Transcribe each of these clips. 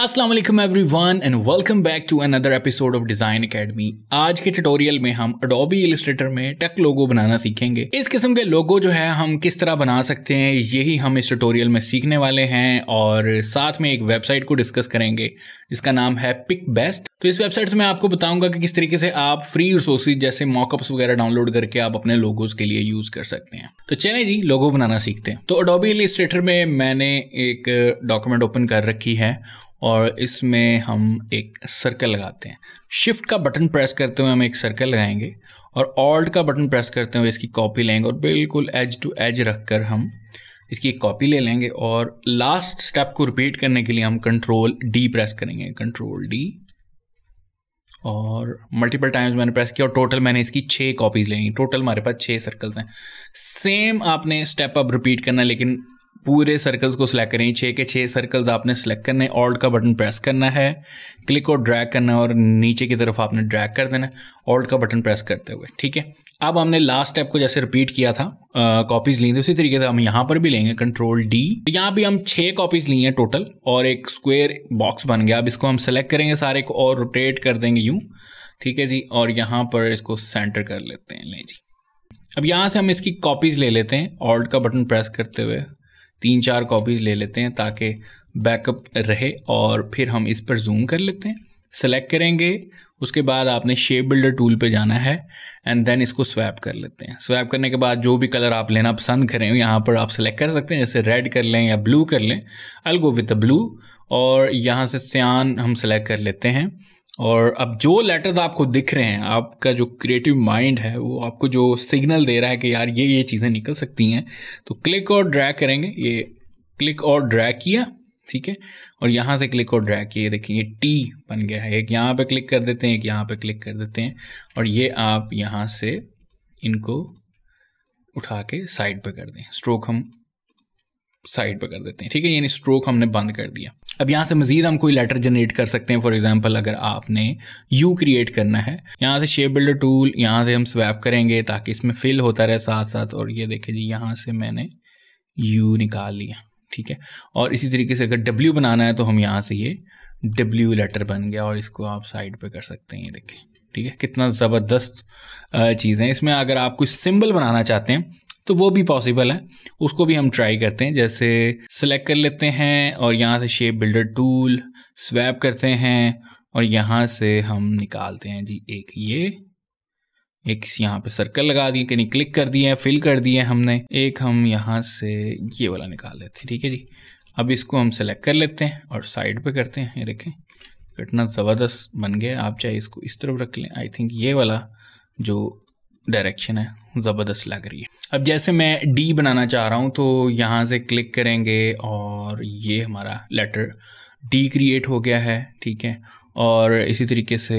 अस्सलाम वालेकुम everyone and welcome back to another episode of design academy आज के ट्यूटोरियल में हम अडोबी इलिस्ट्रेटर में टक लोगो बनाना सीखेंगे इस किस्म के लोगो जो है हम किस तरह बना सकते हैं यही हम इस ट्यूटोरियल में सीखने वाले हैं और साथ में एक वेबसाइट को डिस्कस करेंगे जिसका नाम है पिक बेस्ट तो इस वेबसाइट से मैं आपको बताऊंगा कि किस तरीके से आप फ्री रिसोर्सेज जैसे मॉकअप्स वगैरह डाउनलोड करके आप अपने लोगोज के लिए यूज कर सकते हैं तो चले जी लोगो बनाना सीखते हैं तो अडोबी इलिस्ट्रेटर में मैंने एक डॉक्यूमेंट ओपन कर रखी है और इसमें हम एक सर्कल लगाते हैं शिफ्ट का बटन प्रेस करते हुए हम एक सर्कल लगाएंगे और ऑल्ट का बटन प्रेस करते हुए इसकी कॉपी लेंगे और बिल्कुल एज टू एज रख कर हम इसकी एक कॉपी ले लेंगे और लास्ट स्टेप को रिपीट करने के लिए हम कंट्रोल डी प्रेस करेंगे कंट्रोल डी और मल्टीपल टाइम्स मैंने प्रेस किया और टोटल मैंने इसकी छः कॉपीज़ लेंगी टोटल हमारे पास छः सर्कल्स हैं सेम आपने स्टेप अप रिपीट करना लेकिन पूरे सर्कल्स को सिलेक्ट करें छः के छः सर्कल्स आपने सेलेक्ट करने ऑल्ट का बटन प्रेस करना है क्लिक और ड्रैग करना है और नीचे की तरफ आपने ड्रैग कर देना ऑल्ट का बटन प्रेस करते हुए ठीक है अब हमने लास्ट स्टेप को जैसे रिपीट किया था कॉपीज ली थी उसी तरीके से हम यहाँ पर भी लेंगे कंट्रोल डी तो यहाँ भी हम छः कॉपीज ली हैं टोटल और एक स्क्वेयर बॉक्स बन गया अब इसको हम सेलेक्ट करेंगे सारे को और रोटेट कर देंगे यूँ ठीक है जी और यहाँ पर इसको सेंटर कर लेते हैं ले जी अब यहाँ से हम इसकी कॉपीज ले लेते हैं ऑल्ट का बटन प्रेस करते हुए तीन चार कॉपीज़ ले लेते हैं ताकि बैकअप रहे और फिर हम इस पर जूम कर लेते हैं सेलेक्ट करेंगे उसके बाद आपने शेप बिल्डर टूल पे जाना है एंड देन इसको स्वैप कर लेते हैं स्वैप करने के बाद जो भी कलर आप लेना पसंद करें यहाँ पर आप सेलेक्ट कर सकते हैं जैसे रेड कर लें या ब्लू कर लें I'll go with the blue और यहाँ से सियान हम सेलेक्ट कर लेते हैं और अब जो लेटर्स आपको दिख रहे हैं आपका जो क्रिएटिव माइंड है वो आपको जो सिग्नल दे रहा है कि यार ये ये चीज़ें निकल सकती हैं तो क्लिक और ड्रैग करेंगे ये क्लिक और ड्रैग किया ठीक है और यहाँ से क्लिक और ड्रैग किए देखिए ये टी बन गया है एक यहाँ पे क्लिक कर देते हैं एक यहाँ पे क्लिक कर देते हैं और ये आप यहाँ से इनको उठा के साइड पे कर दें स्ट्रोक हम साइड पर कर देते हैं ठीक है यानी स्ट्रोक हमने बंद कर दिया अब यहाँ से मजीद हम कोई लेटर जनरेट कर सकते हैं फॉर एग्जाम्पल अगर आपने यू क्रिएट करना है यहाँ से शेप बिल्डर टूल यहाँ से हम स्वैप करेंगे ताकि इसमें फिल होता रहे साथ साथ और ये देखें जी यहाँ से मैंने यू निकाल लिया ठीक है और इसी तरीके से अगर डब्ल्यू बनाना है तो हम यहाँ से ये डब्ल्यू लेटर बन गया और इसको आप साइड पर कर सकते हैं ये देखें ठीक है कितना ज़बरदस्त चीज़ है इसमें अगर आप कुछ सिंबल बनाना चाहते हैं तो वो भी पॉसिबल है उसको भी हम ट्राई करते हैं जैसे सेलेक्ट कर लेते हैं और यहाँ से शेप बिल्डर टूल स्वैप करते हैं और यहाँ से हम निकालते हैं जी एक ये एक यहाँ पे सर्कल लगा दिए कहीं क्लिक कर दिए फिल कर दिए हमने एक हम यहाँ से ये वाला निकाल लेते हैं ठीक है जी अब इसको हम सेलेक्ट कर लेते हैं और साइड पे करते हैं ये देखें कितना ज़बरदस्त बन गया आप चाहे इसको इस तरफ रख लें आई थिंक ये वाला जो डायरेक्शन है ज़बरदस्त लग रही है अब जैसे मैं डी बनाना चाह रहा हूँ तो यहाँ से क्लिक करेंगे और ये हमारा लेटर डी क्रिएट हो गया है ठीक है और इसी तरीके से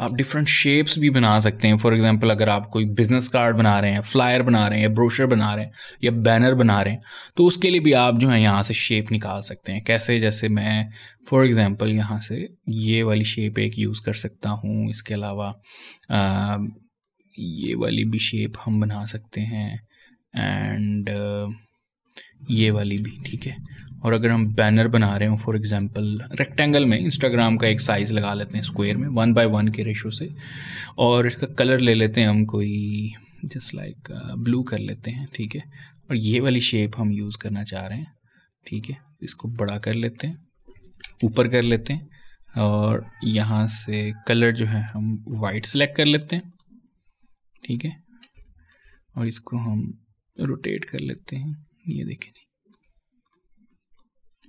आप डिफरेंट शेप्स भी बना सकते हैं फॉर एग्जांपल अगर आप कोई बिज़नेस कार्ड बना रहे हैं फ्लायर बना रहे हैं या ब्रोशर बना रहे हैं या बैनर बना रहे हैं तो उसके लिए भी आप जो है यहाँ से शेप निकाल सकते हैं कैसे जैसे मैं फॉर एग्ज़ाम्पल यहाँ से ये वाली शेप एक यूज़ कर सकता हूँ इसके अलावा ये वाली भी शेप हम बना सकते हैं एंड uh, ये वाली भी ठीक है और अगर हम बैनर बना रहे हों फॉर एग्जांपल रेक्टेंगल में इंस्टाग्राम का एक साइज़ लगा लेते हैं स्क्वायर में वन बाय वन के रेशो से और इसका कलर ले लेते हैं हम कोई जस्ट लाइक ब्लू कर लेते हैं ठीक है और ये वाली शेप हम यूज़ करना चाह रहे हैं ठीक है इसको बड़ा कर लेते हैं ऊपर कर लेते हैं और यहाँ से कलर जो है हम वाइट सेलेक्ट कर लेते हैं ठीक है और इसको हम रोटेट कर लेते हैं ये देखें जी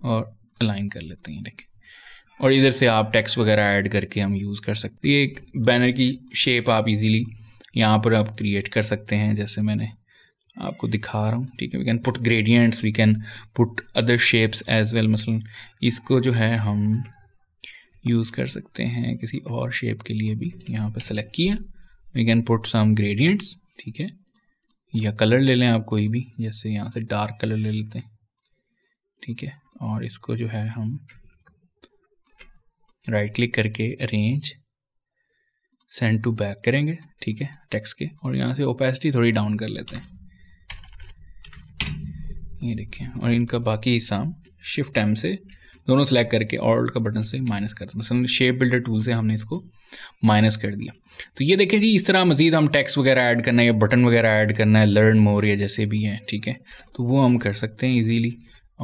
और अलाइन कर लेते हैं देखें और इधर से आप टेक्स्ट वगैरह ऐड करके हम यूज़ कर सकते हैं एक बैनर की शेप आप इजीली यहाँ पर आप क्रिएट कर सकते हैं जैसे मैंने आपको दिखा रहा हूँ ठीक है we can put gradients we can put other shapes as well मसलन इसको जो है हम यूज़ कर सकते हैं किसी और शेप के लिए भी यहाँ पर सेलेक्ट किया we can put some gradients ठीक है या कलर ले लें आप कोई भी जैसे यहाँ से डार्क कलर ले लेते हैं ठीक है और इसको जो है हम राइट क्लिक करके अरेंज सेंड टू बैक करेंगे ठीक है टेक्स्ट के और यहाँ से ओपेसिटी थोड़ी डाउन कर लेते हैं ये देखें और इनका बाकी हिस्सा हम शिफ्ट टाइम से दोनों सेलेक्ट करके ऑल का बटन से माइनस कर दिया शेप बिल्डर टूल से हमने इसको माइनस कर दिया तो ये देखें जी इस तरह मज़ीद हम टैक्स वगैरह ऐड करना है या बटन वगैरह ऐड करना है लर्न मोर या जैसे भी हैं ठीक है तो वो हम कर सकते हैं ईजीली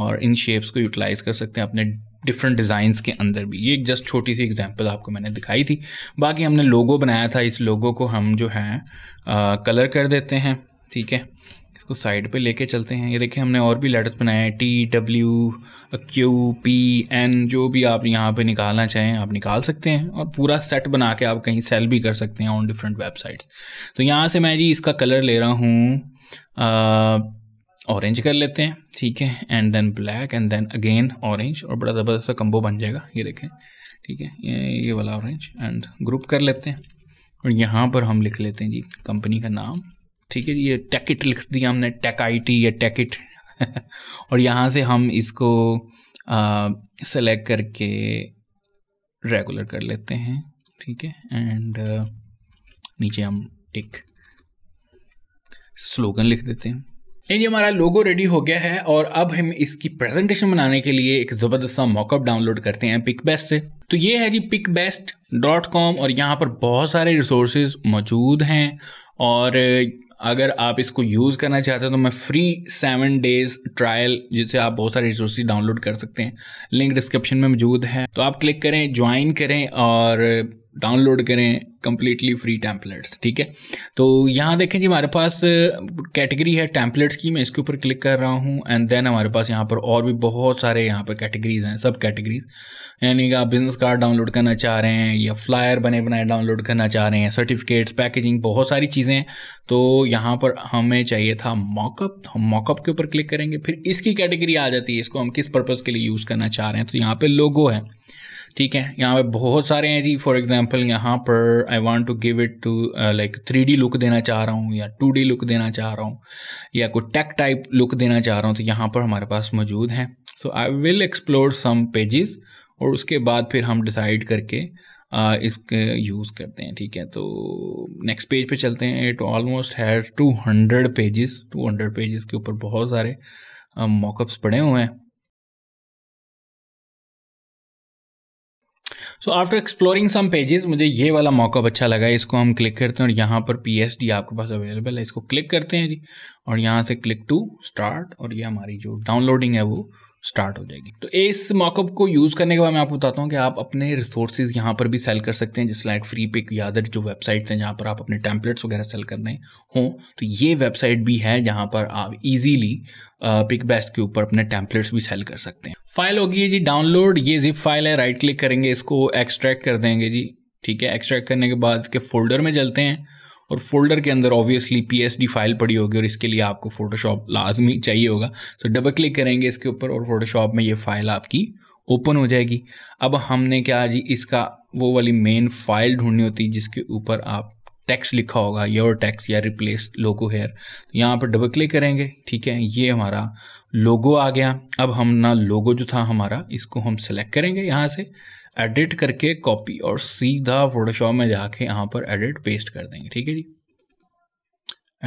और इन शेप्स को यूटिलाइज़ कर सकते हैं अपने डिफरेंट डिज़ाइंस के अंदर भी ये एक जस्ट छोटी सी एग्जांपल आपको मैंने दिखाई थी बाकी हमने लोगो बनाया था इस लोगो को हम जो है कलर कर देते हैं ठीक है इसको साइड पे लेके चलते हैं ये देखिए हमने और भी लेटर्स बनाए हैं T W Q P N जो भी आप यहाँ पे निकालना चाहें आप निकाल सकते हैं और पूरा सेट बना के आप कहीं सेल भी कर सकते हैं ऑन डिफरेंट वेबसाइट्स तो यहाँ से मैं जी इसका कलर ले रहा हूँ ऑरेंज कर लेते हैं ठीक है and then black and then again orange और बड़ा ज़बरदस्त कम्बो बन जाएगा ये देखें ठीक है ये ये वाला ऑरेंज एंड ग्रुप कर लेते हैं और यहाँ पर हम लिख लेते हैं जी कंपनी का नाम ठीक है ये टैकेट लिख दिया हमने टी या टैकेट और यहाँ से हम इसको सेलेक्ट करके रेगुलर कर लेते हैं ठीक है एंड नीचे हम एक स्लोगन लिख देते हैं ये हमारा लोगो रेडी हो गया है और अब हम इसकी प्रेजेंटेशन बनाने के लिए एक ज़बरदस्त सा मॉकअप डाउनलोड करते हैं पिकबेस्ट से तो ये है जी पिकबेस्ट डॉट कॉम और यहाँ पर बहुत सारे रिसोर्सेज मौजूद हैं और अगर आप इसको यूज़ करना चाहते हो तो मैं फ्री सेवन डेज ट्रायल जिसे आप बहुत सारे रिसोर्स डाउनलोड कर सकते हैं लिंक डिस्क्रिप्शन में मौजूद है तो आप क्लिक करें ज्वाइन करें और डाउनलोड करें कम्प्लीटली फ्री टैंपलेट्स ठीक है तो यहाँ देखें जी हमारे पास कैटेगरी है टैंपलेट्स की मैं इसके ऊपर क्लिक कर रहा हूँ एंड देन हमारे पास यहाँ पर और भी बहुत सारे यहाँ पर कैटेगरीज हैं सब कैटेगरीज यानी कि आप बिजनेस कार्ड डाउनलोड करना चाह रहे हैं या फ्लायर बने बनाए डाउनलोड करना चाह रहे हैं सर्टिफिकेट्स पैकेजिंग बहुत सारी चीज़ें हैं तो यहाँ पर हमें चाहिए था मॉकअप तो हम मॉकअप के ऊपर क्लिक करेंगे फिर इसकी कैटेगरी आ जाती है इसको हम किस पर्पज़ के लिए यूज़ करना चाह रहे हैं तो यहाँ पर लोगो है ठीक है यहाँ पे बहुत सारे हैं जी फॉर एग्जांपल यहाँ पर I want to give it to like three look देना चाह रहा हूँ या टू लुक देना चाह रहा हूँ या कोई टेक टाइप लुक देना चाह रहा हूँ तो यहाँ पर हमारे पास मौजूद हैं so I will explore some pages और उसके बाद फिर हम डिसाइड करके uh, इसके यूज़ करते हैं ठीक है तो नेक्स्ट पेज पे चलते हैं it almost has two hundred pages two hundred pages के ऊपर बहुत सारे मॉकअप्स uh, पड़े हुए हैं so after exploring some pages मुझे ये वाला मॉकअप अच्छा लगा इसको हम क्लिक करते हैं और यहाँ पर पी एस डी आपके पास अवेलेबल है इसको क्लिक करते हैं जी और यहाँ से क्लिक टू स्टार्ट और ये हमारी जो डाउनलोडिंग है वो स्टार्ट हो जाएगी तो इस मॉकअप को यूज़ करने के बाद मैं आपको बताता हूँ कि आप अपने रिसोर्सेज यहाँ पर भी सेल कर सकते हैं जिस लाइक फ्री पिक या अदर जो वेबसाइट्स हैं जहाँ पर आप अपने टैंपलेट्स वगैरह सेल करने हों तो ये वेबसाइट भी है जहाँ पर आप ईजीली पिक बेस्ट के ऊपर अपने टैंपलेट्स भी सेल कर सकते हैं फाइल होगी है जी डाउनलोड ये जिप फाइल है राइट क्लिक करेंगे इसको एक्सट्रैक्ट कर देंगे जी ठीक है एक्सट्रैक्ट करने के बाद इसके फोल्डर में चलते हैं और फोल्डर के अंदर ऑब्वियसली पी फाइल पड़ी होगी और इसके लिए आपको फोटोशॉप लाजमी चाहिए होगा सो डबल क्लिक करेंगे इसके ऊपर और फोटोशॉप में ये फाइल आपकी ओपन हो जाएगी अब हमने क्या जी इसका वो वाली मेन फाइल ढूंढनी होती है जिसके ऊपर आप टैक्स लिखा होगा योर टैक्स या रिप्लेस लोको हेयर यहाँ पर डबल क्लिक करेंगे ठीक है ये हमारा लोगो आ गया अब हम ना लोगो जो था हमारा इसको हम सेलेक्ट करेंगे यहाँ से एडिट करके कॉपी और सीधा फोटोशॉप में जाके यहाँ पर एडिट पेस्ट कर देंगे ठीक है जी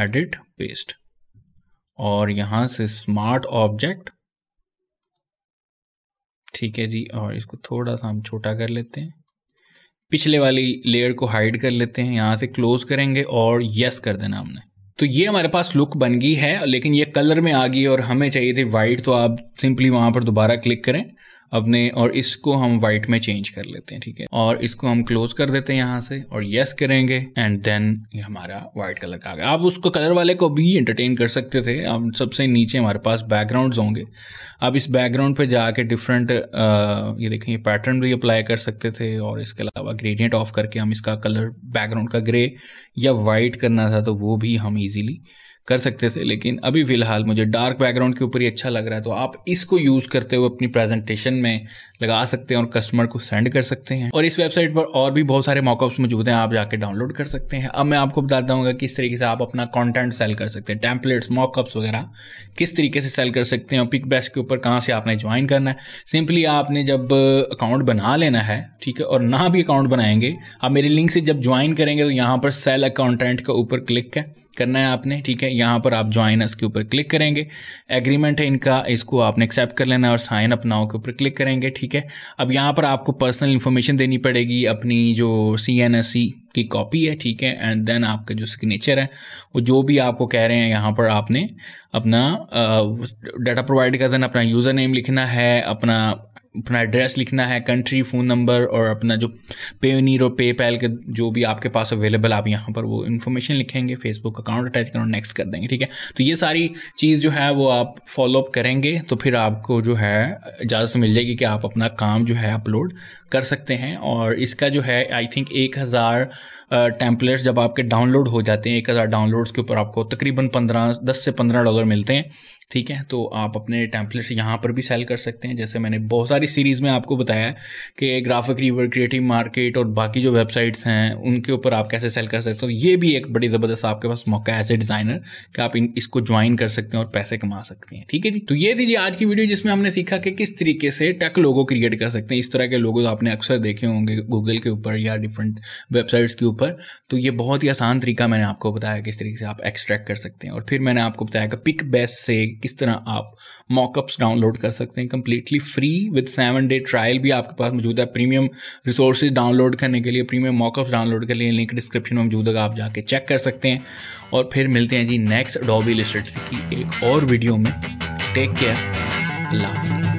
एडिट पेस्ट और यहाँ से स्मार्ट ऑब्जेक्ट ठीक है जी और इसको थोड़ा सा हम छोटा कर लेते हैं पिछले वाली लेयर को हाइड कर लेते हैं यहाँ से क्लोज करेंगे और यस कर देना हमने तो ये हमारे पास लुक बन गई है लेकिन ये कलर में आ गई और हमें चाहिए थी वाइट तो आप सिंपली वहाँ पर दोबारा क्लिक करें अपने और इसको हम वाइट में चेंज कर लेते हैं ठीक है और इसको हम क्लोज कर देते हैं यहाँ से और येस करेंगे एंड देन ये हमारा वाइट कलर का आ गया आप उसको कलर वाले को भी एंटरटेन कर सकते थे अब सबसे नीचे हमारे पास बैकग्राउंड होंगे आप इस बैकग्राउंड पर जाके डिफरेंट ये देखें ये पैटर्न भी अप्लाई कर सकते थे और इसके अलावा ग्रेडियंट ऑफ करके हम इसका कलर बैकग्राउंड का ग्रे या वाइट करना था तो वो भी हम ईजिली कर सकते थे लेकिन अभी फ़िलहाल मुझे डार्क बैकग्राउंड के ऊपर ही अच्छा लग रहा है तो आप इसको यूज़ करते हुए अपनी प्रेजेंटेशन में लगा सकते हैं और कस्टमर को सेंड कर सकते हैं और इस वेबसाइट पर और भी बहुत सारे मॉकअप्स मौजूद हैं आप जाके डाउनलोड कर सकते हैं अब मैं आपको बताता हूँ किस तरीके से आप अपना कॉन्टेंट सेल कर सकते हैं टैंपलेट्स मॉकअप्स वगैरह किस तरीके से सेल कर सकते हैं और पिक बेस्ट के ऊपर कहाँ से आपने ज्वाइन करना है सिंपली आपने जब अकाउंट बना लेना है ठीक है और ना भी अकाउंट बनाएंगे आप मेरे लिंक से जब ज्वाइन करेंगे तो यहाँ पर सेल अकाउंटेंट के ऊपर क्लिक है करना है आपने ठीक है यहाँ पर आप ज्वाइन अस के ऊपर क्लिक करेंगे एग्रीमेंट है इनका इसको आपने एक्सेप्ट कर लेना है और साइन अप नाव के ऊपर क्लिक करेंगे ठीक है अब यहाँ पर आपको पर्सनल इन्फॉर्मेशन देनी पड़ेगी अपनी जो सी एन एस सी की कॉपी है ठीक है एंड देन आपका जो सिग्नेचर है वो जो भी आपको कह रहे हैं यहाँ पर आपने अपना डाटा प्रोवाइड कर देना अपना यूज़र नेम लिखना है अपना अपना एड्रेस लिखना है कंट्री फ़ोन नंबर और अपना जो पे और पे पैल के जो भी आपके पास अवेलेबल आप यहाँ पर वो इन्फॉर्मेशन लिखेंगे फेसबुक अकाउंट अटैच करें नेक्स्ट कर देंगे ठीक है तो ये सारी चीज़ जो है वो आप फॉलोअप करेंगे तो फिर आपको जो है इजाज़त मिल जाएगी कि आप अपना काम जो है अपलोड कर सकते हैं और इसका जो है आई थिंक एक हज़ार टेम्पलेट्स जब आपके डाउनलोड हो जाते हैं एक हज़ार डाउनलोड्स के ऊपर आपको तकरीबन पंद्रह दस से पंद्रह डॉलर मिलते हैं ठीक है तो आप अपने टैंपलेट्स यहाँ पर भी सेल कर सकते हैं जैसे मैंने बहुत सारी सीरीज़ में आपको बताया है कि ग्राफिक रिवर क्रिएटिव मार्केट और बाकी जो वेबसाइट्स हैं उनके ऊपर आप कैसे सेल कर सकते हो ये भी एक बड़ी ज़बरदस्त आपके पास मौका है एज ए डिज़ाइनर कि आप इन इसको ज्वाइन कर सकते हैं और पैसे कमा सकते हैं ठीक है जी तो ये थी जी आज की वीडियो जिसमें हमने सीखा कि किस तरीके से टेक लोगों क्रिएट कर सकते हैं इस तरह के लोगों आपने अक्सर देखे होंगे गूगल के ऊपर या डिफरेंट वेबसाइट्स के ऊपर तो ये बहुत ही आसान तरीका मैंने आपको बताया किस तरीके से आप एक्सट्रैक्ट कर सकते हैं और फिर मैंने आपको बताया कि पिक बेस्ट से किस तरह आप मॉकअप्स डाउनलोड कर सकते हैं completely free with seven day trial भी आपके पास मौजूद है प्रीमियम रिसोर्स डाउनलोड करने के लिए प्रीमियम मॉकअप्स डाउनलोड के लिए लिंक डिस्क्रिप्शन में मौजूद होगा आप जाके चेक कर सकते हैं और फिर मिलते हैं जी नेक्स्ट डॉबी लिस्टेड की एक और वीडियो में टेक केयर अल्लाह